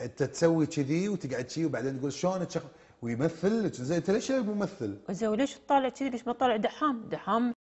انت تسوي كذي وتقعد كذي وبعدين تقول شلون ويمثل زين انت ليش ممثل؟ زين وليش تطالع كذي ليش ما تطالع دحام؟ دحام